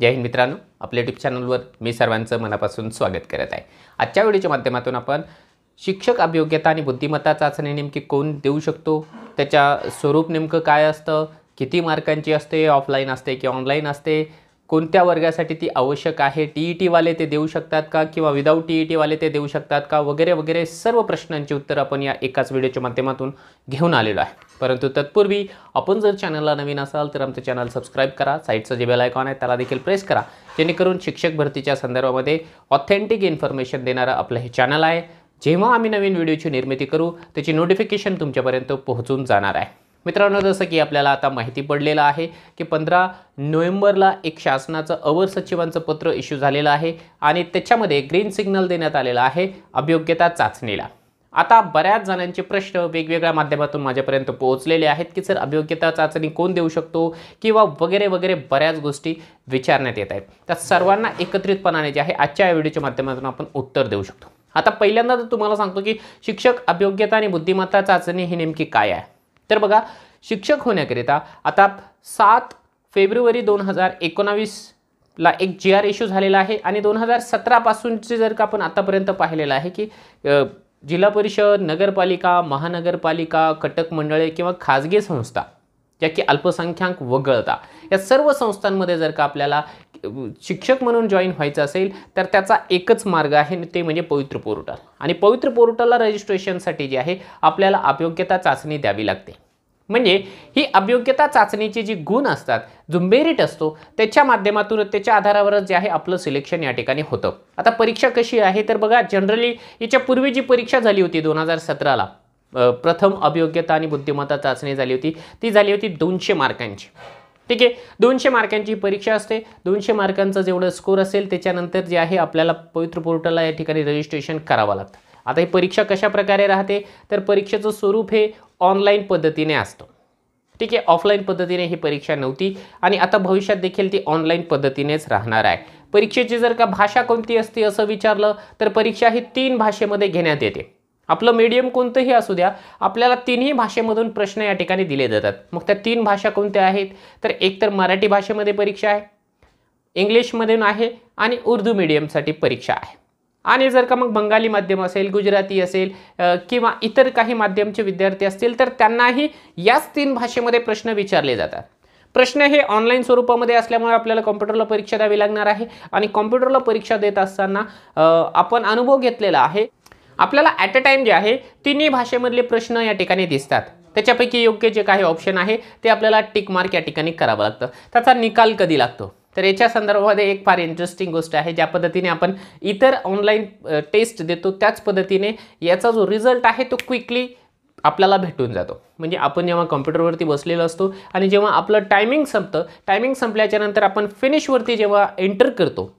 जय हिंद मित्रांनो आपल्या युट्यूब चॅनलवर मी सर्वांचं मनापासून स्वागत करत आहे आजच्या व्हिडिओच्या माध्यमातून आपण शिक्षक अभियोग्यता आणि बुद्धिमत्ता चाचणी नेमकी कोण देऊ शकतो त्याच्या स्वरूप नेमकं काय असतं किती मार्कांची असते ऑफलाईन असते की ऑनलाईन असते कोणत्या वर्गासाठी ती आवश्यक आहे टी ई e टीवाले ते देऊ शकतात का किंवा विदाऊट टी ई टीवाले ते देऊ शकतात का वगैरे वगैरे सर्व प्रश्नांची उत्तर आपण या एकाच व्हिडिओच्या माध्यमातून घेऊन आलेलो आहे परंतु तत्पूर्वी आपण जर चॅनलला नवीन असाल तर आमचं चॅनल सबस्क्राईब करा साईटचं जे बेल आयकॉन आहे त्याला देखील प्रेस करा जेणेकरून शिक्षक भरतीच्या संदर्भामध्ये ऑथेंटिक इन्फॉर्मेशन देणारं आपलं हे चॅनल आहे जेव्हा आम्ही नवीन व्हिडिओची निर्मिती करू त्याची नोटिफिकेशन तुमच्यापर्यंत पोहोचून जाणार आहे मित्रांनो जसं की आपल्याला आता माहिती पडलेलं आहे की पंधरा नोव्हेंबरला एक शासनाचं अवर सचिवांचं पत्र इश्यू झालेलं आहे आणि त्याच्यामध्ये ग्रीन सिग्नल देण्यात आलेला आहे अभियोग्यता चाचणीला आता बऱ्याच जणांचे प्रश्न वेगवेगळ्या माध्यमातून माझ्यापर्यंत पोहोचलेले आहेत की सर अभियोग्यता चाचणी कोण देऊ शकतो किंवा वगैरे वगैरे बऱ्याच गोष्टी विचारण्यात येत आहेत त्या सर्वांना एकत्रितपणाने जे आहे आजच्या या व्हिडिओच्या माध्यमातून आपण उत्तर देऊ शकतो आता पहिल्यांदा तर तुम्हाला सांगतो की शिक्षक अभियोग्यता आणि बुद्धिमत्ता चाचणी ही नेमकी काय आहे तर बघा शिक्षक होण्याकरिता आता सात फेब्रुवारी दोन हजार एकोणावीस ला एक जी आर इश्यू झालेला आहे आणि दोन हजार सतरापासूनचे जर का आपण आतापर्यंत पाहिलेलं आहे की जिल्हा परिषद नगरपालिका महानगरपालिका कटक मंडळे किंवा खाजगी संस्था ज्या की अल्पसंख्याक वगळता या सर्व संस्थांमध्ये जर का आपल्याला शिक्षक म्हणून जॉईन व्हायचं असेल तर त्याचा एकच मार्ग आहे ते म्हणजे पवित्र पोर्टल आणि पवित्र पोर्टलला रजिस्ट्रेशनसाठी जे आहे आपल्याला अयोग्यता चाचणी द्यावी लागते म्हणजे ही अयोग्यता चाचणीचे जी गुण असतात जो मेरिट असतो त्याच्या माध्यमातून त्याच्या आधारावरच जे आहे आपलं सिलेक्शन या ठिकाणी होतं आता परीक्षा कशी आहे तर बघा जनरली याच्यापूर्वी जी परीक्षा झाली होती दोन हजार सतराला प्रथम अभियोग्यता आणि बुद्धिमत्ता चाचणी झाली होती ती झाली होती दोनशे मार्कांची ठीक आहे दोनशे मार्कांची परीक्षा असते दोनशे मार्कांचा जेवढं स्कोर असेल त्याच्यानंतर जे आहे आपल्याला पवित्र पोर्टलला या ठिकाणी रजिस्ट्रेशन करावं लागतं आता ही परीक्षा कशा प्रकारे राहते तर परीक्षेचं स्वरूप हे ऑनलाईन पद्धतीने असतं ठीक आहे ऑफलाईन पद्धतीने ही परीक्षा नव्हती आणि आता भविष्यात देखील ती ऑनलाईन पद्धतीनेच राहणार आहे परीक्षेची जर का भाषा कोणती असते असं विचारलं तर परीक्षा ही तीन भाषेमध्ये घेण्यात येते आपलं मीडियम कोणतंही असू द्या आपल्याला तिन्ही भाषेमधून प्रश्न या ठिकाणी दिले जातात मग त्या तीन भाषा कोणत्या आहेत तर एक तर मराठी भाषेमध्ये परीक्षा आहे इंग्लिशमधून आहे आणि उर्दू मीडियमसाठी परीक्षा आहे आणि जर का मग बंगाली माध्यम असेल गुजराती असेल किंवा इतर काही माध्यमचे विद्यार्थी असतील तर त्यांनाही याच तीन भाषेमध्ये प्रश्न विचारले जातात प्रश्न हे ऑनलाईन स्वरूपामध्ये असल्यामुळे आपल्याला कॉम्प्युटरला परीक्षा द्यावी लागणार आहे आणि कॉम्प्युटरला परीक्षा देत असताना आपण अनुभव घेतलेला आहे आपल्याला ॲट अ टाईम जे आहे तिन्ही भाषेमधले प्रश्न या ठिकाणी दिसतात त्याच्यापैकी योग्य जे काही ऑप्शन आहे ते आपल्याला टिक मार्क या ठिकाणी करावं लागतं त्याचा निकाल कधी लागतो तर याच्या संदर्भामध्ये एक फार इंटरेस्टिंग गोष्ट आहे ज्या पद्धतीने आपण इतर ऑनलाईन टेस्ट देतो त्याच पद्धतीने याचा जो रिझल्ट आहे तो क्विकली आपल्याला भेटून जातो म्हणजे आपण जेव्हा कॉम्प्युटरवरती बसलेलो असतो आणि जेव्हा आपलं टायमिंग संपतं टायमिंग संपल्याच्यानंतर आपण फिनिशवरती जेव्हा एंटर करतो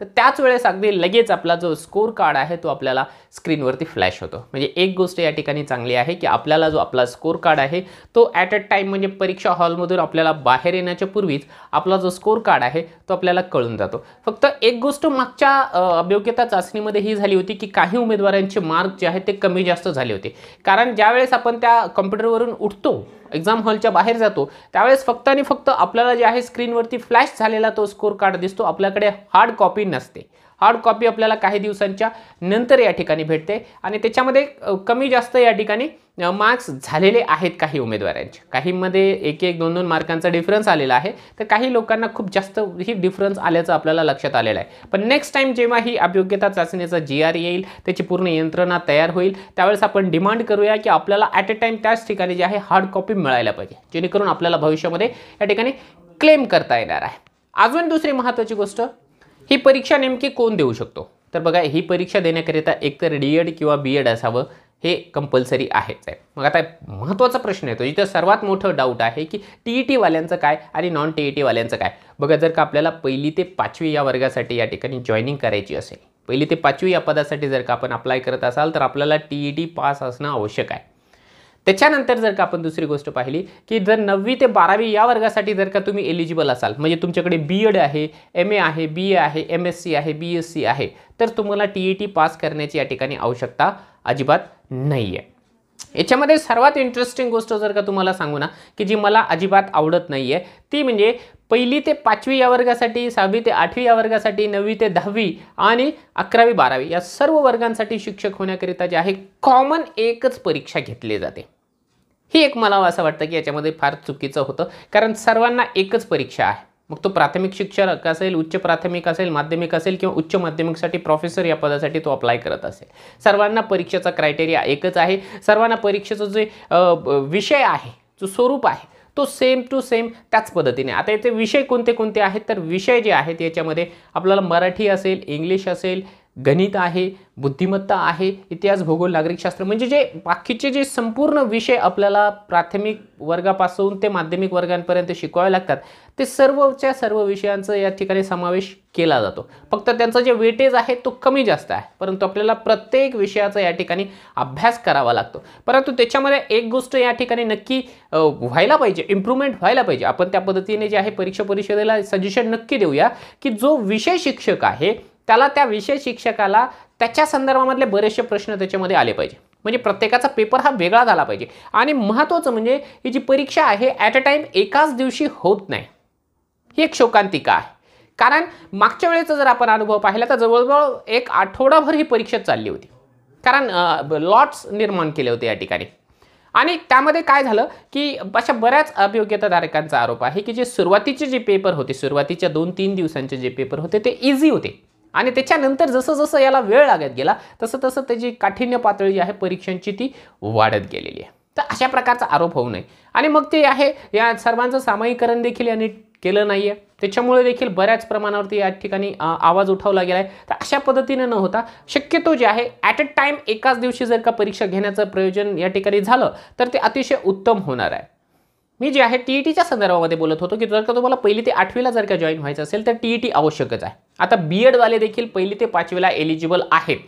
तर त्याच वेळेस अगदी लगेच आपला जो स्कोर कार्ड आहे तो आपल्याला स्क्रीनवरती फ्लॅश होतो म्हणजे एक गोष्ट या ठिकाणी चांगली आहे की आपल्याला जो आपला स्कोर कार्ड आहे तो ॲट अ टाईम म्हणजे परीक्षा हॉलमधून आपल्याला बाहेर येण्याच्या पूर्वीच आपला जो स्कोर कार्ड आहे तो आपल्याला कळून जातो फक्त एक गोष्ट मागच्या अभियोग्यता चाचणीमध्ये ही झाली होती की काही उमेदवारांचे मार्क जे आहेत ते कमी जास्त झाले होते कारण ज्यावेळेस आपण त्या कम्प्युटरवरून उठतो एक्झाम हॉलच्या बाहेर जातो त्यावेळेस फक्त आणि फक्त आपल्याला जे आहे स्क्रीनवरती फ्लॅश झालेला तो स्कोर कार्ड दिसतो आपल्याकडे हार्ड कॉपी नसते हार्ड कॉपी आपल्याला काही दिवसांच्या नंतर या ठिकाणी भेटते आणि त्याच्यामध्ये कमी जास्त या ठिकाणी मार्क्स झालेले आहेत काही उमेदवारांचे काहीमध्ये एक एक दोन दोन मार्कांचा डिफरन्स आलेला आहे तर काही लोकांना खूप जास्त ही डिफरन्स आल्याचं आपल्याला लक्षात आलेलं आहे पण नेक्स्ट टाईम जेव्हा ही अयोग्यता चाचणीचा जी आर येईल त्याची पूर्ण यंत्रणा तयार होईल त्यावेळेस आपण डिमांड करूया की आपल्याला ॲट अ टाईम त्याच ठिकाणी जे आहे हार्ड कॉपी मिळायला पाहिजे जेणेकरून आपल्याला भविष्यामध्ये या ठिकाणी क्लेम करता येणार आहे अजून दुसरी महत्त्वाची गोष्ट ही परीक्षा नेमकी कोण देऊ शकतो तर बघा ही परीक्षा देण्याकरिता एकतर डी एड किंवा बी एड असावं हे कंपल्सरी आहेच आहे मग आता महत्त्वाचा प्रश्न येतो इथं सर्वात मोठं डाऊट आहे की टी ई e टीवाल्यांचं काय आणि नॉन टी ई e टीवाल्यांचं काय बघा जर का आपल्याला पहिली ते पाचवी या वर्गासाठी या ठिकाणी जॉईनिंग करायची असेल पहिली ते पाचवी या पदासाठी जर का आपण अप्लाय करत असाल तर आपल्याला टी ई टी पास असणं आवश्यक आहे त्याच्यानंतर जर का आपण दुसरी गोष्ट पाहिली की जर नववी ते बारावी या वर्गासाठी जर का तुम्ही एलिजिबल असाल म्हणजे तुमच्याकडे बी एड आहे एम ए आहे बी ए आहे एम एस सी आहे बी एस सी आहे तर तुम्हाला टी ई टी पास करण्याची या ठिकाणी आवश्यकता अजिबात नाही आहे याच्यामध्ये सर्वात इंटरेस्टिंग गोष्ट जर का तुम्हाला सांगू ना की जी मला अजिबात आवडत नाही आहे ती म्हणजे पहिली ते पाचवी या वर्गासाठी सहावी ते आठवी या वर्गासाठी नववी ते दहावी आणि अकरावी बारावी या सर्व वर्गांसाठी शिक्षक होण्याकरिता जे आहे कॉमन एकच परीक्षा घेतली जाते हे एक मला असं वाटतं की याच्यामध्ये फार चुकीचं होतं कारण सर्वांना एकच परीक्षा आहे मग तो प्राथमिक शिक्षक असेल उच्च प्राथमिक असेल माध्यमिक असेल किंवा उच्च माध्यमिकसाठी प्रोफेसर या पदासाठी तो अप्लाय करत असेल सर्वांना परीक्षेचा क्रायटेरिया एकच आहे सर्वांना परीक्षेचं जे विषय आहे जो स्वरूप आहे तो सेम टू सेम त्याच पद्धतीने आता याचे विषय कोणते कोणते आहेत तर विषय जे आहेत याच्यामध्ये आपल्याला मराठी असेल इंग्लिश असेल गणित आहे बुद्धिमत्ता आहे इतिहास भूगोल नागरिकशास्त्र म्हणजे जे बाकीचे जे संपूर्ण विषय आपल्याला प्राथमिक वर्गापासून ते माध्यमिक वर्गांपर्यंत शिकवावे लागतात ते सर्वच्या सर्व विषयांचा या ठिकाणी समावेश केला जातो फक्त त्यांचा जे वेटेज आहे तो कमी जास्त आहे परंतु आपल्याला प्रत्येक विषयाचा या ठिकाणी अभ्यास करावा लागतो परंतु त्याच्यामध्ये एक गोष्ट या ठिकाणी नक्की व्हायला पाहिजे इम्प्रूव्हमेंट व्हायला पाहिजे आपण त्या पद्धतीने जे आहे परीक्षा परिषदेला सजेशन नक्की देऊया की जो विषय शिक्षक आहे त्याला त्या विषय शिक्षकाला त्याच्या संदर्भामधले बरेचसे प्रश्न त्याच्यामध्ये आले पाहिजे म्हणजे प्रत्येकाचा पेपर हा वेगळा झाला पाहिजे आणि महत्त्वाचं म्हणजे ही जी परीक्षा आहे ॲट अ टाईम एकाच दिवशी होत नाही ही एक शोकांतिका आहे कारण मागच्या वेळेचा जर आपण अनुभव पाहिला तर जवळजवळ एक आठवडाभर ही परीक्षा चालली होती कारण लॉट्स निर्माण केले होते या ठिकाणी आणि त्यामध्ये काय झालं की अशा बऱ्याच अभियोग्यताधारकांचा आरोप आहे की जे सुरुवातीचे जे पेपर होते सुरुवातीच्या दोन तीन दिवसांचे जे पेपर होते ते इझी होते आणि त्याच्यानंतर जसं जसं याला वेळ लागत गेला तसं तसं त्याची काठीण्य पातळी जी आहे परीक्षांची ती वाढत गेलेली आहे तर अशा प्रकारचा आरोप होऊ नये आणि मग ते आहे या सर्वांचं सामायिकरण देखील यांनी केलं नाही आहे त्याच्यामुळे देखील बऱ्याच प्रमाणावरती या ठिकाणी आवाज उठवला गेला आहे तर अशा पद्धतीने न होता शक्यतो जे आहे ॲट अ टाईम एकाच दिवशी जर का परीक्षा घेण्याचं प्रयोजन या ठिकाणी झालं तर ते अतिशय उत्तम होणार आहे मी जे आहे टी ई टीच्या संदर्भामध्ये बोलत होतो की जर का तुम्हाला पहिली ते आठवीला जर का जॉईन व्हायचं असेल तर टी ई टी आवश्यकच आहे आता बी एडवाले देखील पहिली ते पाचवीला एलिजिबल आहेत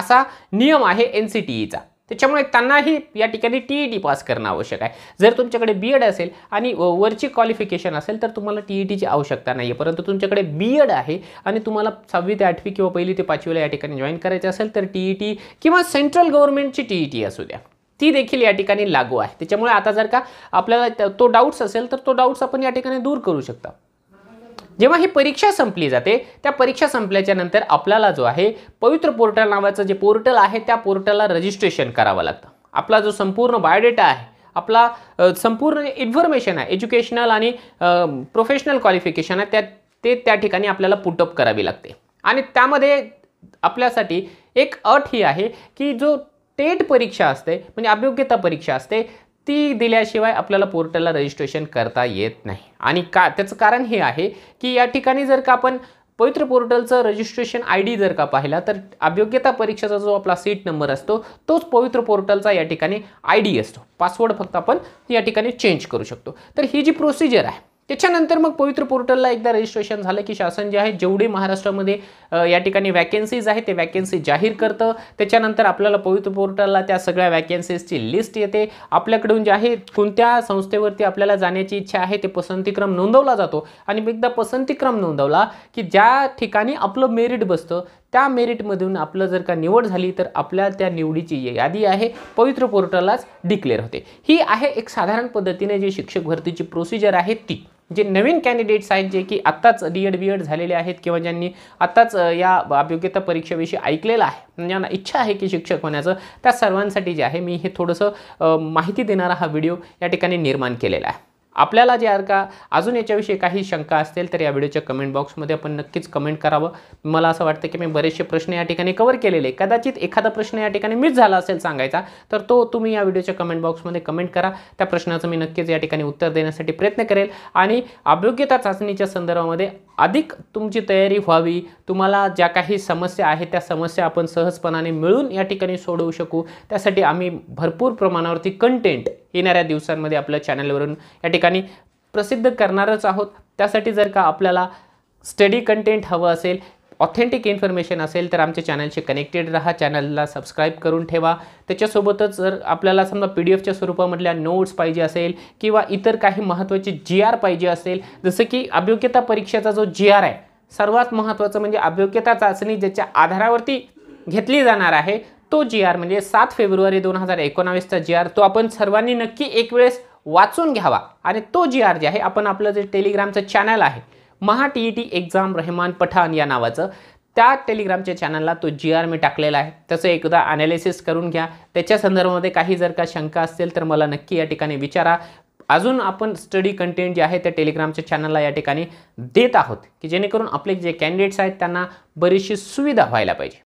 असा नियम आहे एन सी टी ईचा त्याच्यामुळे त्यांनाही या ठिकाणी टी ई टी पास करणं आवश्यक आहे जर तुमच्याकडे बी एड असेल आणि वरची क्वालिफिकेशन असेल तर तुम्हाला टी ई टीची आवश्यकता नाही आहे परंतु तुमच्याकडे बी एड आहे आणि तुम्हाला सहावी ते आठवी किंवा पहिली ते पाचवीला या ठिकाणी जॉईन करायचं असेल तर टी ई टी किंवा सेंट्रल गव्हर्नमेंटची टी ई टी असू द्या ती देखील या ठिकाणी लागू आहे त्याच्यामुळे आता जर का आपल्याला तो डाऊट्स असेल तर तो डाऊट्स आपण या ठिकाणी दूर करू शकता जेव्हा ही परीक्षा संपली जाते त्या परीक्षा संपल्याच्या नंतर आपल्याला जो आहे पवित्र पोर्टल नावाचं जे पोर्टल आहे त्या पोर्टलला रजिस्ट्रेशन करावं लागतं आपला जो संपूर्ण बायोडेटा आहे आपला संपूर्ण इन्फॉर्मेशन आहे एज्युकेशनल आणि प्रोफेशनल क्वालिफिकेशन आहे त्या ते त्या ठिकाणी आपल्याला पुटअप करावी लागते आणि त्यामध्ये आपल्यासाठी एक अट ही आहे की जो टेट परीक्षा असते म्हणजे अभियोग्यता परीक्षा असते ती दिल्याशिवाय आपल्याला पोर्टलला रजिस्ट्रेशन करता येत नाही आणि का त्याचं कारण हे आहे की या ठिकाणी जर का आपण पवित्र पोर्टलचं रजिस्ट्रेशन आय डी जर का पाहिला तर अभियोग्यता परीक्षेचा जो आपला सीट नंबर असतो तोच पवित्र पोर्टलचा या ठिकाणी आय डी असतो पासवर्ड फक्त आपण या ठिकाणी चेंज करू शकतो तर ही जी प्रोसिजर आहे त्याच्यानंतर मग पवित्र पोर्टलला एकदा रजिस्ट्रेशन झालं की शासन जे आहे जेवढे महाराष्ट्रामध्ये या ठिकाणी वॅकेन्सीज आहे ते वॅकेन्सी जाहीर करतं त्याच्यानंतर आपल्याला पवित्र पोर्टलला त्या सगळ्या वॅकेन्सीजची लिस्ट येते आपल्याकडून जे आहे कोणत्या संस्थेवरती आपल्याला जाण्याची इच्छा आहे ते पसंतीक्रम नोंदवला जातो आणि एकदा पसंतीक्रम नोंदवला की ज्या ठिकाणी आपलं मेरिट बसतं त्या मेरिटमधून आपलं जर का निवड झाली तर आपल्या त्या निवडीची यादी आहे पवित्र पोर्टललाच डिक्लेअर होते ही आहे एक साधारण पद्धतीने जी शिक्षक भरतीची प्रोसिजर आहे ती जे नवीन कॅन्डिडेट्स आहेत जे की आत्ताच डी एड बी एड झालेले आहेत किंवा ज्यांनी आत्ताच या अभियोग्यता परीक्षेविषयी ऐकलेलं आहे ज्यांना म्हणजे इच्छा आहे की शिक्षक होण्याचं त्या सर्वांसाठी जे आहे मी हे थोडंसं माहिती देणारा हा व्हिडिओ या ठिकाणी निर्माण केलेला आहे आपल्याला जे का अजून याच्याविषयी काही शंका असतील तर या व्हिडिओच्या कमेंट बॉक्समध्ये आपण नक्कीच कमेंट करावं मला असं वाटतं की मी बरेचसे प्रश्न या ठिकाणी कवर केलेले कदाचित एखादा प्रश्न या ठिकाणी मिस झाला असेल सांगायचा तर तो तुम्ही या व्हिडिओच्या कमेंट बॉक्समध्ये कमेंट करा त्या प्रश्नाचं मी नक्कीच या ठिकाणी उत्तर देण्यासाठी प्रयत्न करेल आणि अयोग्यता चाचणीच्या संदर्भामध्ये अधिक तुमची तयारी व्हावी तुम्हाला ज्या काही समस्या आहेत त्या समस्या आपण सहजपणाने मिळून या ठिकाणी सोडवू शकू त्यासाठी आम्ही भरपूर प्रमाणावरती कंटेंट येणाऱ्या दिवसांमध्ये आपल्या चॅनलवरून या ठिकाणी ठिकाणी प्रसिद्ध करणारच आहोत त्यासाठी जर का आपल्याला स्टडी कंटेंट हवं असेल ऑथेंटिक इन्फॉर्मेशन असेल तर आमच्या चॅनलशी कनेक्टेड राहा चॅनलला सबस्क्राईब करून ठेवा त्याच्यासोबतच जर आपल्याला समजा पी डी एफच्या स्वरूपामधल्या नोट्स पाहिजे असेल किंवा इतर काही महत्त्वाचे जी आर पाहिजे असेल जसं की अभियोग्यता परीक्षेचा जो जी आर आहे सर्वात महत्त्वाचं म्हणजे अभियोग्यता चाचणी ज्याच्या आधारावरती घेतली जाणार आहे तो जी आर म्हणजे सात फेब्रुवारी दोन हजार एकोणावीसचा जी आर तो आपण सर्वांनी नक्की एक वेळेस वाचून घ्यावा आणि तो जी आर जे आहे आपण आपलं जे टेलिग्रामचं चॅनल आहे Maha T E T exam Rahman Pathan या नावाचं त्या टेलिग्रामच्या चॅनलला तो जी आर मी टाकलेला आहे त्याचं एकदा ॲनालिसिस करून घ्या त्याच्या संदर्भामध्ये काही जर का शंका असतील तर मला नक्की या ठिकाणी विचारा अजून आपण स्टडी कंटेंट जे आहे त्या टेलिग्रामच्या चॅनलला या ठिकाणी देत आहोत की जेणेकरून आपले जे कॅन्डिडेट्स आहेत त्यांना बरीचशी सुविधा व्हायला पाहिजे